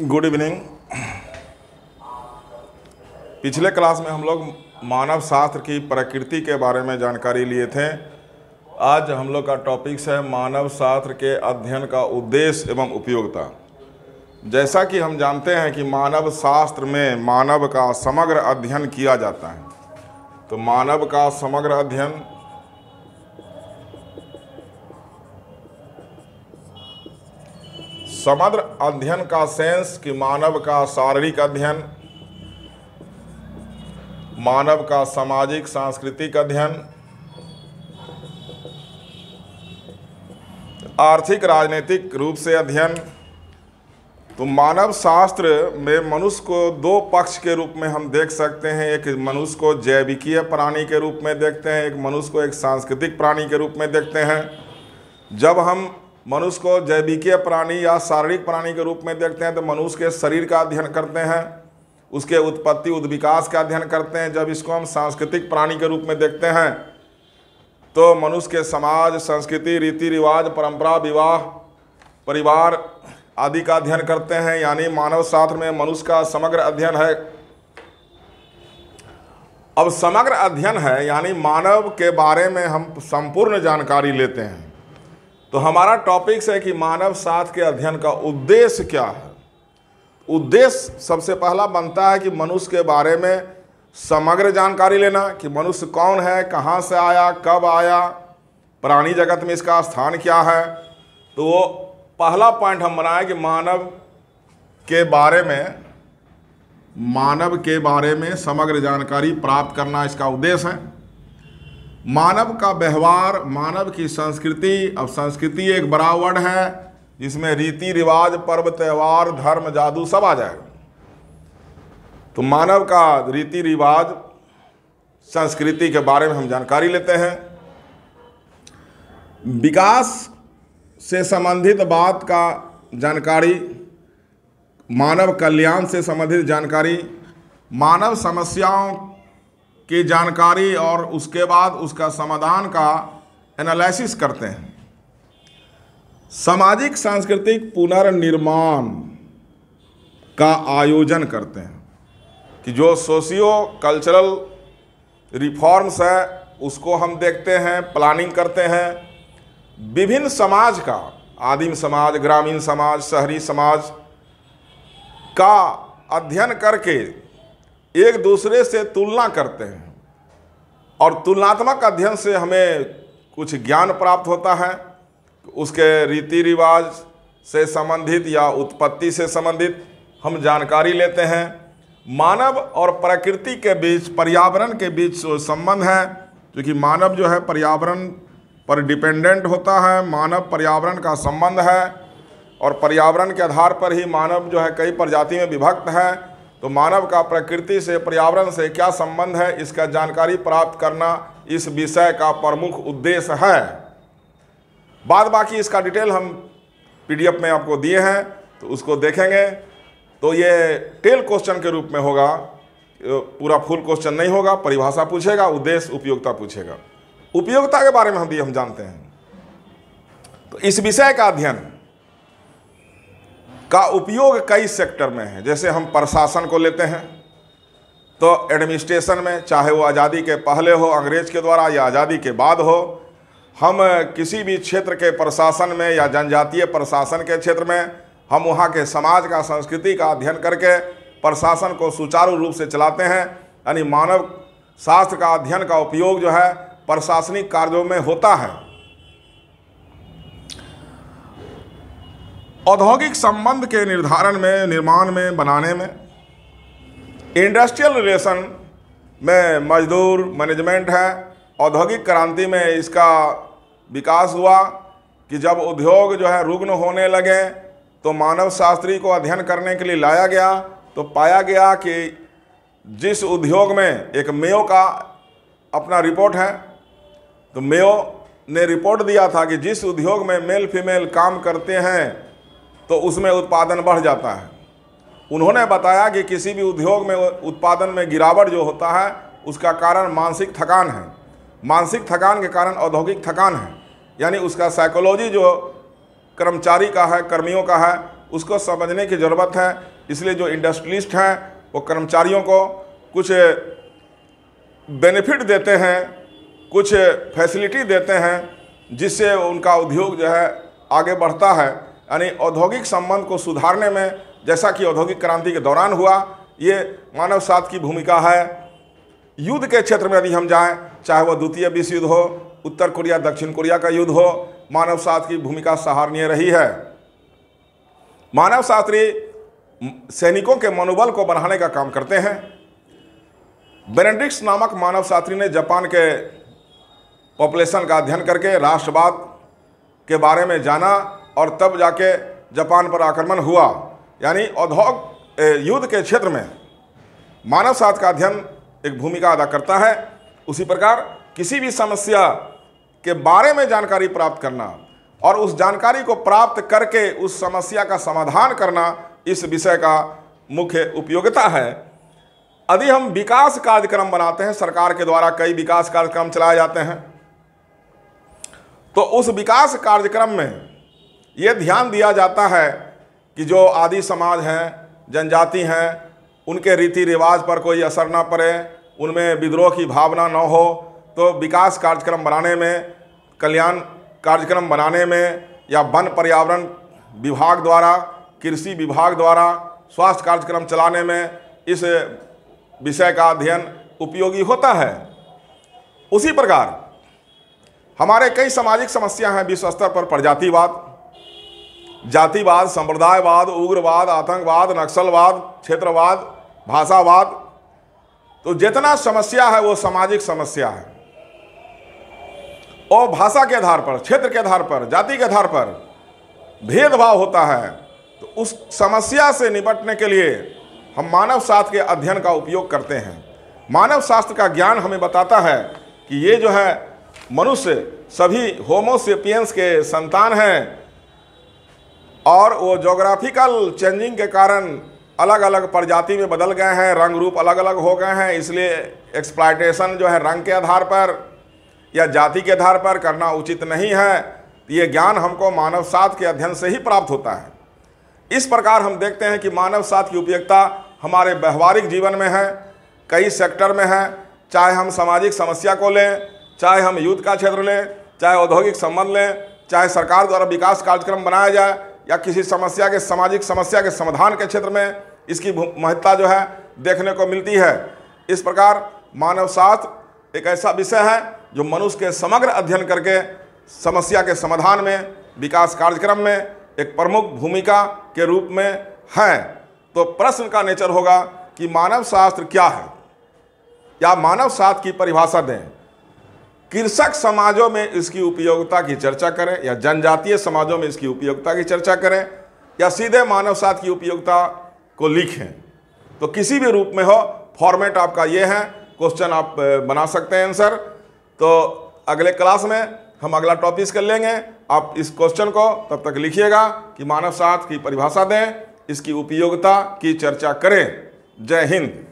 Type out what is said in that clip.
good evening पिछले class में हम लोग मानव शास्त्र की प्रकृति के बारे में जानकारी लिए थे आज हम लोग का टॉपिक्स है मानव शास्त्र के अध्ययन का उद्देश्य एवं उपयोगिता जैसा कि हम जानते हैं कि मानव शास्त्र में मानव का समग्र अध्ययन किया जाता है तो मानव का समग्र अध्ययन समग्र अध्ययन का सेंस कि मानव का शारीरिक अध्ययन मानव का सामाजिक सांस्कृतिक अध्ययन आर्थिक राजनीतिक रूप से अध्ययन तो मानव शास्त्र में मनुष्य को दो पक्ष के रूप में हम देख सकते हैं एक मनुष्य को जैविकीय प्राणी के रूप में देखते हैं एक मनुष्य को एक सांस्कृतिक प्राणी के रूप में देखते हैं जब हम मनुष्य को जैविकीय प्राणी या शारीरिक प्राणी के रूप में देखते हैं तो मनुष्य के शरीर का अध्ययन करते हैं उसके उत्पत्ति उद्विकास का अध्ययन करते हैं जब इसको हम सांस्कृतिक प्राणी के रूप में देखते हैं तो मनुष्य के समाज संस्कृति रीति रिवाज परंपरा विवाह परिवार आदि का अध्ययन करते हैं यानी मानव शास्त्र में मनुष्य का समग्र अध्ययन है अब समग्र अध्ययन है यानी मानव के बारे में हम संपूर्ण जानकारी लेते हैं तो हमारा टॉपिक्स है कि मानव साथ के अध्ययन का उद्देश्य क्या है उद्देश्य सबसे पहला बनता है कि मनुष्य के बारे में समग्र जानकारी लेना कि मनुष्य कौन है कहाँ से आया कब आया प्राणी जगत में इसका स्थान क्या है तो वो पहला पॉइंट हम बनाए कि मानव के बारे में मानव के बारे में समग्र जानकारी प्राप्त करना इसका उद्देश्य है मानव का व्यवहार मानव की संस्कृति अब संस्कृति एक बड़ा वर्ड है जिसमें रीति रिवाज पर्व त्यौहार धर्म जादू सब आ जाएगा तो मानव का रीति रिवाज संस्कृति के बारे में हम जानकारी लेते हैं विकास से संबंधित बात का जानकारी मानव कल्याण से संबंधित जानकारी मानव समस्याओं की जानकारी और उसके बाद उसका समाधान का एनालिसिस करते हैं सामाजिक सांस्कृतिक पुनर्निर्माण का आयोजन करते हैं कि जो सोशियो कल्चरल रिफॉर्म्स है उसको हम देखते हैं प्लानिंग करते हैं विभिन्न समाज का आदिम समाज ग्रामीण समाज शहरी समाज का अध्ययन करके एक दूसरे से तुलना करते हैं और तुलनात्मक अध्ययन से हमें कुछ ज्ञान प्राप्त होता है उसके रीति रिवाज से संबंधित या उत्पत्ति से संबंधित हम जानकारी लेते हैं मानव और प्रकृति के बीच पर्यावरण के बीच संबंध है क्योंकि मानव जो है पर्यावरण पर डिपेंडेंट होता है मानव पर्यावरण का संबंध है और पर्यावरण के आधार पर ही मानव जो है कई प्रजाति में विभक्त है तो मानव का प्रकृति से पर्यावरण से क्या संबंध है इसका जानकारी प्राप्त करना इस विषय का प्रमुख उद्देश्य है बाद बाकी इसका डिटेल हम पीडीएफ में आपको दिए हैं तो उसको देखेंगे तो ये टेल क्वेश्चन के रूप में होगा पूरा फुल क्वेश्चन नहीं होगा परिभाषा पूछेगा उद्देश्य उपयोगिता पूछेगा उपयोगिता के बारे में हम भी हम जानते हैं तो इस विषय का अध्ययन का उपयोग कई सेक्टर में है जैसे हम प्रशासन को लेते हैं तो एडमिनिस्ट्रेशन में चाहे वो आज़ादी के पहले हो अंग्रेज के द्वारा या आज़ादी के बाद हो हम किसी भी क्षेत्र के प्रशासन में या जनजातीय प्रशासन के क्षेत्र में हम वहाँ के समाज का संस्कृति का अध्ययन करके प्रशासन को सुचारू रूप से चलाते हैं यानी मानव शास्त्र का अध्ययन का उपयोग जो है प्रशासनिक कार्यों में होता है औद्योगिक संबंध के निर्धारण में निर्माण में बनाने में इंडस्ट्रियल रिलेशन में मजदूर मैनेजमेंट है औद्योगिक क्रांति में इसका विकास हुआ कि जब उद्योग जो है रुग्ण होने लगे तो मानव शास्त्री को अध्ययन करने के लिए लाया गया तो पाया गया कि जिस उद्योग में एक मेयो का अपना रिपोर्ट है तो मेयो ने रिपोर्ट दिया था कि जिस उद्योग में मेल फीमेल काम करते हैं तो उसमें उत्पादन बढ़ जाता है उन्होंने बताया कि किसी भी उद्योग में उत्पादन में गिरावट जो होता है उसका कारण मानसिक थकान है मानसिक थकान के कारण औद्योगिक थकान है यानी उसका साइकोलॉजी जो कर्मचारी का है कर्मियों का है उसको समझने की ज़रूरत है इसलिए जो इंडस्ट्रियलिस्ट हैं वो कर्मचारियों को कुछ बेनिफिट देते हैं कुछ फैसिलिटी देते हैं जिससे उनका उद्योग जो है आगे बढ़ता है यानी औद्योगिक संबंध को सुधारने में जैसा कि औद्योगिक क्रांति के दौरान हुआ ये मानव साथ की भूमिका है युद्ध के क्षेत्र में यदि हम जाएं चाहे वह द्वितीय विश्व युद्ध हो उत्तर कोरिया दक्षिण कोरिया का युद्ध हो मानव साथ की भूमिका सराहनीय रही है मानव शास्त्री सैनिकों के मनोबल को बढ़ाने का काम करते हैं बेनेडिक्स नामक मानव शास्त्री ने जापान के पॉपुलेशन का अध्ययन करके राष्ट्रवाद के बारे में जाना और तब जाके जापान पर आक्रमण हुआ यानी औद्योग युद्ध के क्षेत्र में मानव साथ का अध्ययन एक भूमिका अदा करता है उसी प्रकार किसी भी समस्या के बारे में जानकारी प्राप्त करना और उस जानकारी को प्राप्त करके उस समस्या का समाधान करना इस विषय का मुख्य उपयोगिता है यदि हम विकास कार्यक्रम बनाते हैं सरकार के द्वारा कई विकास कार्यक्रम चलाए जाते हैं तो उस विकास कार्यक्रम में ये ध्यान दिया जाता है कि जो आदि समाज हैं जनजाति हैं उनके रीति रिवाज पर कोई असर ना पड़े उनमें विद्रोह की भावना न हो तो विकास कार्यक्रम बनाने में कल्याण कार्यक्रम बनाने में या वन पर्यावरण विभाग द्वारा कृषि विभाग द्वारा स्वास्थ्य कार्यक्रम चलाने में इस विषय का अध्ययन उपयोगी होता है उसी प्रकार हमारे कई सामाजिक समस्या हैं विश्व स्तर पर प्रजातिवाद जातिवाद संप्रदायवाद उग्रवाद आतंकवाद नक्सलवाद क्षेत्रवाद भाषावाद तो जितना समस्या है वो सामाजिक समस्या है और भाषा के आधार पर क्षेत्र के आधार पर जाति के आधार पर भेदभाव होता है तो उस समस्या से निपटने के लिए हम मानव शास्त्र के अध्ययन का उपयोग करते हैं मानव शास्त्र का ज्ञान हमें बताता है कि ये जो है मनुष्य सभी होमोसेपियंस के संतान हैं और वो जोग्राफिकल चेंजिंग के कारण अलग अलग प्रजाति में बदल गए हैं रंग रूप अलग अलग हो गए हैं इसलिए एक्सप्लाइटेशन जो है रंग के आधार पर या जाति के आधार पर करना उचित नहीं है ये ज्ञान हमको मानव साथ के अध्ययन से ही प्राप्त होता है इस प्रकार हम देखते हैं कि मानव साथ की उपयोगिता हमारे व्यवहारिक जीवन में है कई सेक्टर में है चाहे हम सामाजिक समस्या को लें चाहे हम युद्ध का क्षेत्र लें चाहे औद्योगिक संबंध लें चाहे सरकार द्वारा विकास कार्यक्रम बनाया जाए या किसी समस्या के सामाजिक समस्या के समाधान के क्षेत्र में इसकी महत्ता जो है देखने को मिलती है इस प्रकार मानव शास्त्र एक ऐसा विषय है जो मनुष्य के समग्र अध्ययन करके समस्या के समाधान में विकास कार्यक्रम में एक प्रमुख भूमिका के रूप में है तो प्रश्न का नेचर होगा कि मानव शास्त्र क्या है या मानव शास्त्र की परिभाषा दें कृषक समाजों में इसकी उपयोगिता की चर्चा करें या जनजातीय समाजों में इसकी उपयोगिता की चर्चा करें या सीधे मानव साथ की उपयोगिता को लिखें तो किसी भी रूप में हो फॉर्मेट आपका ये है क्वेश्चन आप बना सकते हैं आंसर तो अगले क्लास में हम अगला टॉपिक कर लेंगे आप इस क्वेश्चन को तब तक लिखिएगा कि मानव साथ की परिभाषा दें इसकी उपयोगिता की चर्चा करें जय हिंद